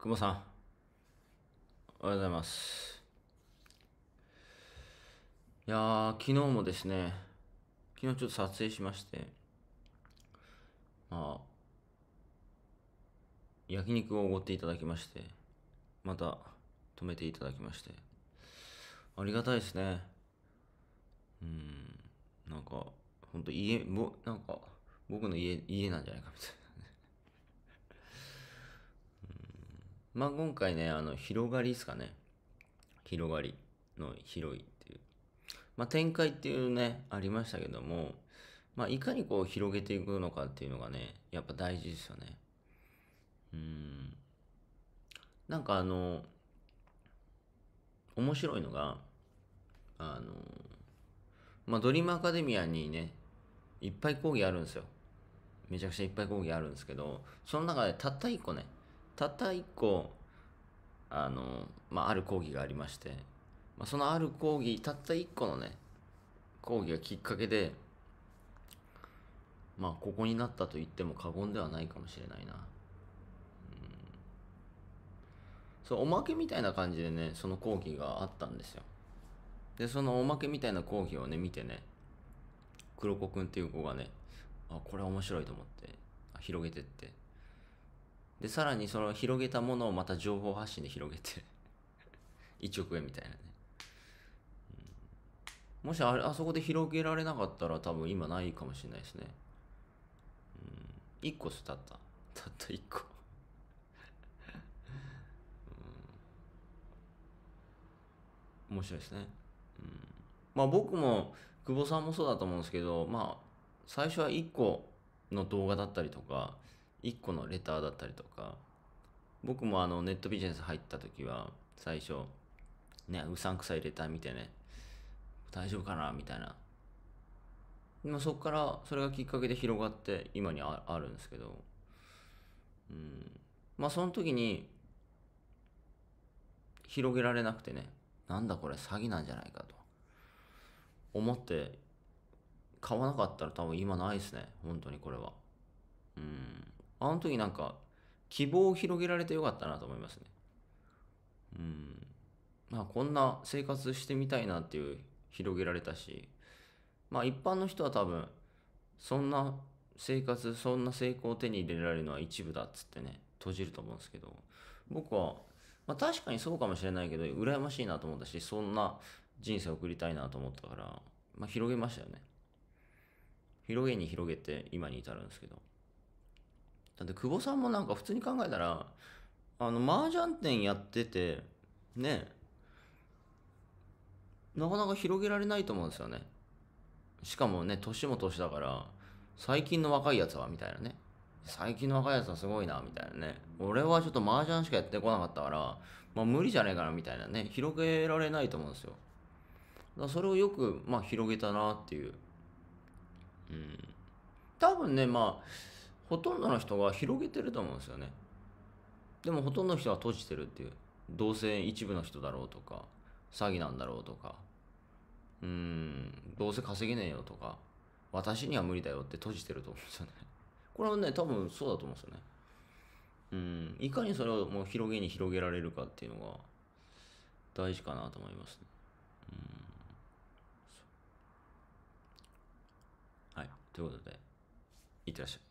久保さん、おはようございます。いやー、昨日もですね、昨日ちょっと撮影しまして、まあ、焼肉をおごっていただきまして、また止めていただきまして、ありがたいですね。うん、なんか、ほんと家、も、なんか、僕の家、家なんじゃないかみたいな。まあ今回ね、あの、広がりですかね。広がりの広いっていう。まあ展開っていうね、ありましたけども、まあいかにこう広げていくのかっていうのがね、やっぱ大事ですよね。うん。なんかあの、面白いのが、あの、まあドリームアカデミアにね、いっぱい講義あるんですよ。めちゃくちゃいっぱい講義あるんですけど、その中でたった一個ね、たった1個あの、まあ、ある講義がありまして、まあ、そのある講義たった1個のね講義がきっかけでまあここになったと言っても過言ではないかもしれないな、うん、そうおまけみたいな感じでねその講義があったんですよでそのおまけみたいな講義をね見てね黒子くんっていう子がねあこれ面白いと思って広げてってで、さらにその広げたものをまた情報発信で広げて1 億円みたいなね。うん、もしあれ、あそこで広げられなかったら多分今ないかもしれないですね。うん、1個したった。たった1個うん、面白いですね。うん、まあ僕も、久保さんもそうだと思うんですけど、まあ、最初は1個の動画だったりとか、1個のレターだったりとか、僕もあのネットビジネス入った時は、最初、ね、うさんくさいレター見てね、大丈夫かなみたいな。そっから、それがきっかけで広がって、今にあるんですけど、うん。まあ、その時に、広げられなくてね、なんだこれ詐欺なんじゃないかと、思って、買わなかったら多分今ないですね。本当にこれは。うん。あの時なんか希望を広げられてよかったなと思いますね。うん。まあこんな生活してみたいなっていう広げられたし、まあ一般の人は多分そんな生活、そんな成功を手に入れられるのは一部だっつってね、閉じると思うんですけど、僕は、まあ確かにそうかもしれないけど、羨ましいなと思ったし、そんな人生を送りたいなと思ったから、まあ広げましたよね。広げに広げて今に至るんですけど。だって久保さんもなんか普通に考えたら、あの、麻雀店やってて、ね、なかなか広げられないと思うんですよね。しかもね、年も年だから、最近の若いやつは、みたいなね。最近の若いやつはすごいな、みたいなね。俺はちょっと麻雀しかやってこなかったから、まあ無理じゃねえかな、みたいなね。広げられないと思うんですよ。だからそれをよく、まあ広げたなっていう。うん。多分ね、まあ、ほとんどの人が広げてると思うんですよねでもほとんどの人は閉じてるっていうどうせ一部の人だろうとか詐欺なんだろうとかうーんどうせ稼げねえよとか私には無理だよって閉じてると思うんですよね これはね多分そうだと思うんですよねうんいかにそれをもう広げに広げられるかっていうのが大事かなと思いますねうんはいということでいってらっしゃい